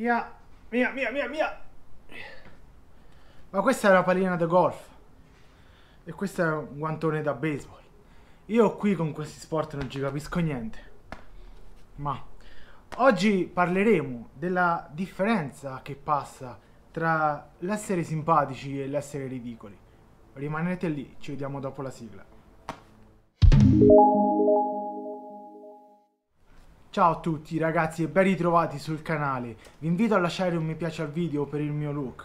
Via, via, via, via, via. Ma questa è una pallina da golf. E questo è un guantone da baseball. Io qui con questi sport non ci capisco niente. Ma oggi parleremo della differenza che passa tra l'essere simpatici e l'essere ridicoli. Rimanete lì, ci vediamo dopo la sigla. Ciao a tutti ragazzi e ben ritrovati sul canale, vi invito a lasciare un mi piace al video per il mio look,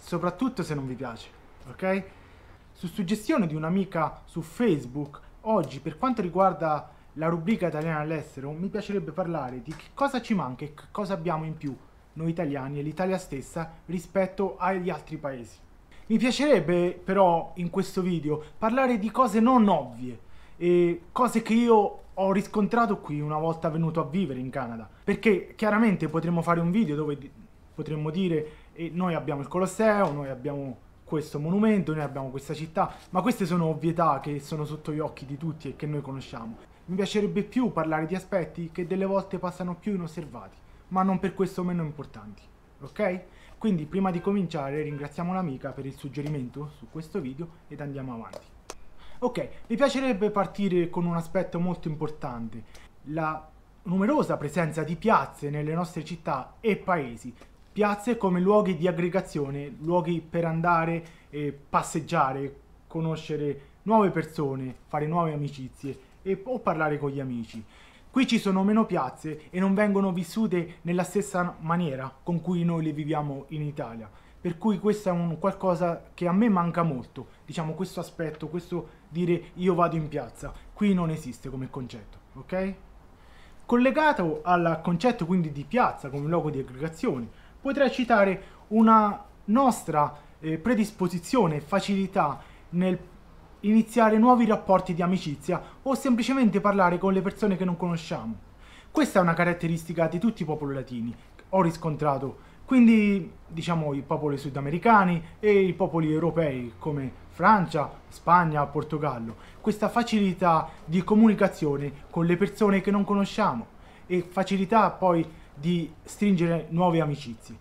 soprattutto se non vi piace, ok? Su suggestione di un'amica su Facebook, oggi per quanto riguarda la rubrica italiana all'estero, mi piacerebbe parlare di che cosa ci manca e che cosa abbiamo in più noi italiani e l'Italia stessa rispetto agli altri paesi. Mi piacerebbe però in questo video parlare di cose non ovvie, e cose che io ho riscontrato qui una volta venuto a vivere in Canada. Perché chiaramente potremmo fare un video dove potremmo dire eh, noi abbiamo il Colosseo, noi abbiamo questo monumento, noi abbiamo questa città, ma queste sono ovvietà che sono sotto gli occhi di tutti e che noi conosciamo. Mi piacerebbe più parlare di aspetti che delle volte passano più inosservati, ma non per questo meno importanti, ok? Quindi prima di cominciare ringraziamo l'amica per il suggerimento su questo video ed andiamo avanti. Ok, mi piacerebbe partire con un aspetto molto importante, la numerosa presenza di piazze nelle nostre città e paesi, piazze come luoghi di aggregazione, luoghi per andare e passeggiare, conoscere nuove persone, fare nuove amicizie e, o parlare con gli amici. Qui ci sono meno piazze e non vengono vissute nella stessa maniera con cui noi le viviamo in Italia. Per cui questo è un qualcosa che a me manca molto, diciamo questo aspetto, questo dire io vado in piazza, qui non esiste come concetto, ok? Collegato al concetto quindi di piazza come luogo di aggregazione, potrei citare una nostra eh, predisposizione e facilità nel iniziare nuovi rapporti di amicizia o semplicemente parlare con le persone che non conosciamo. Questa è una caratteristica di tutti i popoli latini, ho riscontrato quindi diciamo i popoli sudamericani e i popoli europei come Francia, Spagna, Portogallo. Questa facilità di comunicazione con le persone che non conosciamo e facilità poi di stringere nuove amicizie.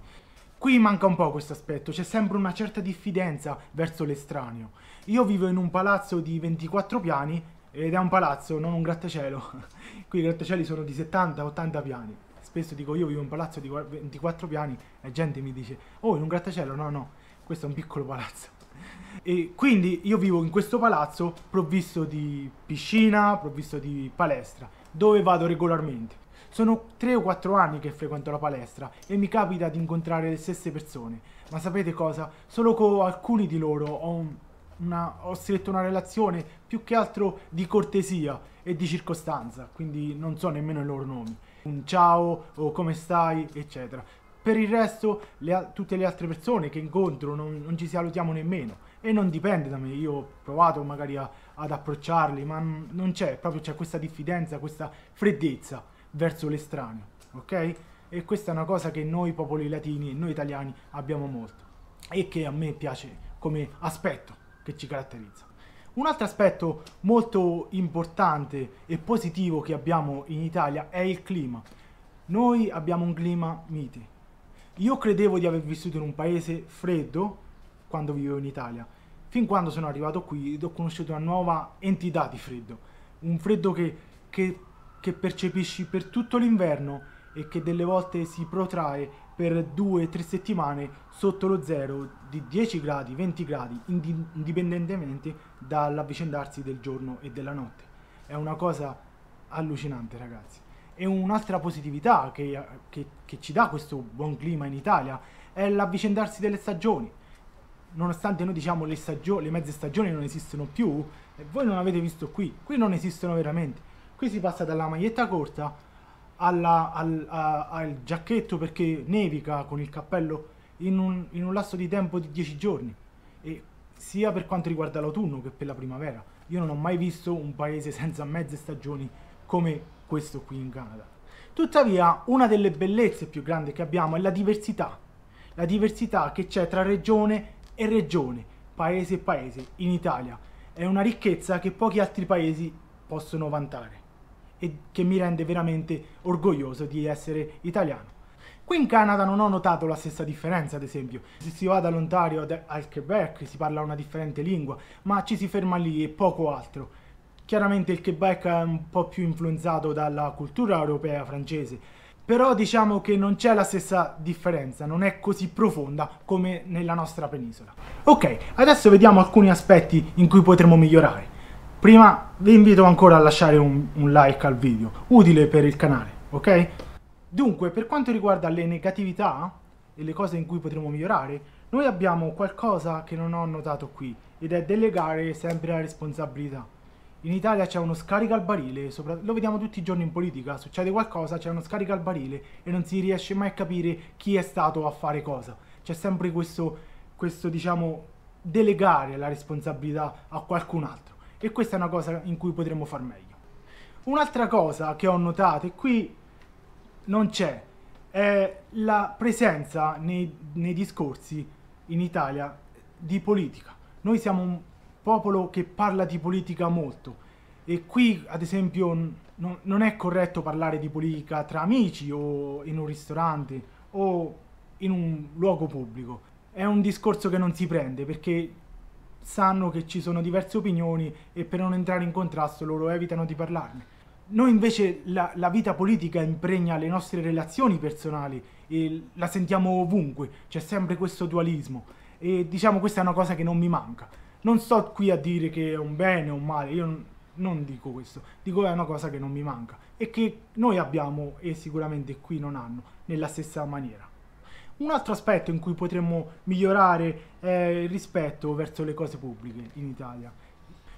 Qui manca un po' questo aspetto, c'è sempre una certa diffidenza verso l'estraneo. Io vivo in un palazzo di 24 piani ed è un palazzo, non un grattacielo. Qui i grattacieli sono di 70-80 piani spesso dico io vivo in un palazzo di 24 piani e gente mi dice oh in un grattacielo no no questo è un piccolo palazzo e quindi io vivo in questo palazzo provvisto di piscina, provvisto di palestra, dove vado regolarmente. Sono 3 o 4 anni che frequento la palestra e mi capita di incontrare le stesse persone, ma sapete cosa? Solo con alcuni di loro ho un, una, ho stretto una relazione più che altro di cortesia e di circostanza, quindi non so nemmeno i loro nomi, un ciao o come stai, eccetera. Per il resto, le, tutte le altre persone che incontro non, non, ci salutiamo nemmeno e non dipende da me, io ho provato magari a, ad approcciarli, ma non c'è, proprio c'è questa diffidenza, questa freddezza verso l'estraneo, ok? E questa è una cosa che noi popoli latini, e noi italiani abbiamo molto e che a me piace come aspetto che ci caratterizza. Un altro aspetto molto importante e positivo che abbiamo in Italia è il clima. Noi abbiamo un clima mite. Io credevo di aver vissuto in un paese freddo quando vivevo in Italia. Fin quando sono arrivato qui ed ho conosciuto una nuova entità di freddo. Un freddo che, che, che percepisci per tutto l'inverno e che delle volte si protrae per 2-3 settimane sotto lo zero di 10 gradi, 20 gradi, indipendentemente dall'avvicendarsi del giorno e della notte. È una cosa allucinante ragazzi. E un'altra positività che, che, che ci dà questo buon clima in Italia è l'avvicendarsi delle stagioni nonostante noi diciamo le, stagioni, le mezze stagioni non esistono più, eh, voi non avete visto qui, qui non esistono veramente. Qui si passa dalla maglietta corta alla, al, a, al, giacchetto perché nevica con il cappello in un, in un lasso di tempo di 10 giorni, e sia per quanto riguarda l'autunno che per la primavera. Io non ho mai visto un paese senza mezze stagioni come questo qui in Canada. Tuttavia, una delle bellezze più grandi che abbiamo è la diversità, la diversità che c'è tra regione e regione, paese e paese in Italia. È una ricchezza che pochi altri paesi possono vantare e che mi rende veramente orgoglioso di essere italiano. Qui in Canada non ho notato la stessa differenza, ad esempio. Se si va dall'Ontario al Quebec si parla una differente lingua, ma ci si ferma lì e poco altro. Chiaramente il Quebec è un po' più influenzato dalla cultura europea francese, però diciamo che non c'è la stessa differenza, non è così profonda come nella nostra penisola. Ok, adesso vediamo alcuni aspetti in cui potremo migliorare. Prima vi invito ancora a lasciare un, un like al video, utile per il canale, ok? Dunque, per quanto riguarda le negatività e le cose in cui potremo migliorare, noi abbiamo qualcosa che non ho notato qui, ed è delegare sempre la responsabilità. In Italia c'è uno scarico al barile, lo vediamo tutti i giorni in politica, succede qualcosa, c'è uno scarico al barile e non si riesce mai a capire chi è stato a fare cosa. C'è sempre questo, questo diciamo, delegare la responsabilità a qualcun altro e questa è una cosa in cui potremmo far meglio. Un'altra cosa che ho notato e qui non c'è è la presenza nei, nei discorsi in Italia di politica. Noi siamo un popolo che parla di politica molto e qui ad esempio non, non è corretto parlare di politica tra amici o in un ristorante o in un luogo pubblico. È un discorso che non si prende perché sanno che ci sono diverse opinioni e per non entrare in contrasto loro evitano di parlarne. Noi invece la, la vita politica impregna le nostre relazioni personali e la sentiamo ovunque, c'è sempre questo dualismo e diciamo questa è una cosa che non mi manca. Non sto qui a dire che è un bene o un male, io non dico questo, dico che è una cosa che non mi manca e che noi abbiamo e sicuramente qui non hanno nella stessa maniera. Un altro aspetto in cui potremmo migliorare è il rispetto verso le cose pubbliche in Italia.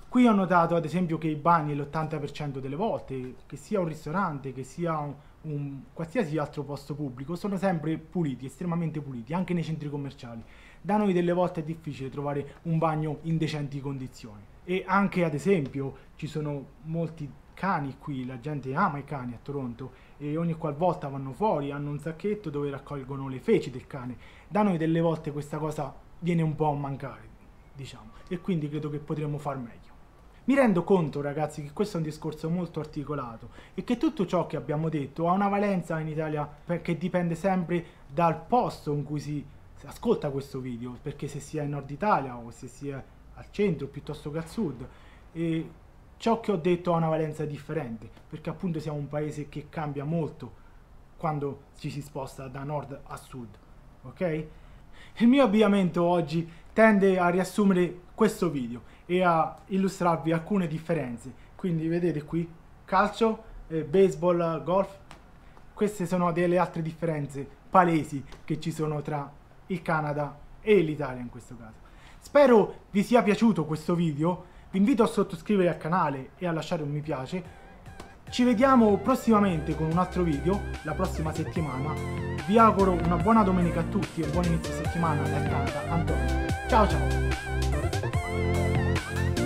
Qui ho notato ad esempio che i bagni l'80% delle volte, che sia un ristorante, che sia un, un, qualsiasi altro posto pubblico, sono sempre puliti, estremamente puliti, anche nei centri commerciali. Da noi delle volte è difficile trovare un bagno in decenti condizioni. E anche ad esempio ci sono molti cani qui, la gente ama i cani a Toronto e ogni qualvolta vanno fuori, hanno un sacchetto dove raccolgono le feci del cane. Da noi delle volte questa cosa viene un po' a mancare, diciamo, e quindi credo che potremmo far meglio. Mi rendo conto ragazzi che questo è un discorso molto articolato e che tutto ciò che abbiamo detto ha una valenza in Italia perché dipende sempre dal posto in cui si ascolta questo video, perché se si è in Nord Italia o se si è al centro piuttosto che al sud, e Ciò che ho detto ha una valenza differente, perché appunto siamo un paese che cambia molto quando ci si sposta da nord a sud, ok? Il mio abbigliamento oggi tende a riassumere questo video e a illustrarvi alcune differenze. Quindi vedete qui, calcio, eh, baseball, golf, queste sono delle altre differenze palesi che ci sono tra il Canada e l'Italia in questo caso. Spero vi sia piaciuto questo video, vi invito a sottoscrivere al canale e a lasciare un mi piace. Ci vediamo prossimamente con un altro video, la prossima settimana. Vi auguro una buona domenica a tutti e buon inizio settimana da Canada Antonio. Ciao ciao!